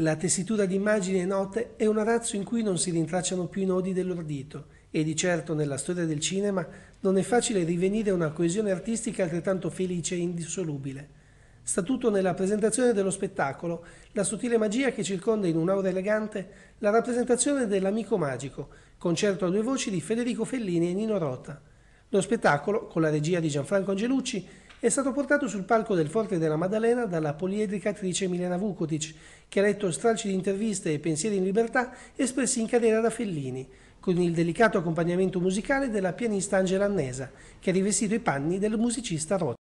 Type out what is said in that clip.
La tessitura di immagini e note è un arazzo in cui non si rintracciano più i nodi dell'ordito e di certo nella storia del cinema non è facile rivenire una coesione artistica altrettanto felice e indissolubile. Statuto nella presentazione dello spettacolo, la sottile magia che circonda in un'aura elegante la rappresentazione dell'amico magico, concerto a due voci di Federico Fellini e Nino Rota. Lo spettacolo, con la regia di Gianfranco Angelucci, è stato portato sul palco del Forte della Maddalena dalla poliedrica attrice Milena Vukotic, che ha letto stralci di interviste e pensieri in libertà espressi in carriera da Fellini, con il delicato accompagnamento musicale della pianista Angela Annesa, che ha rivestito i panni del musicista Rotti.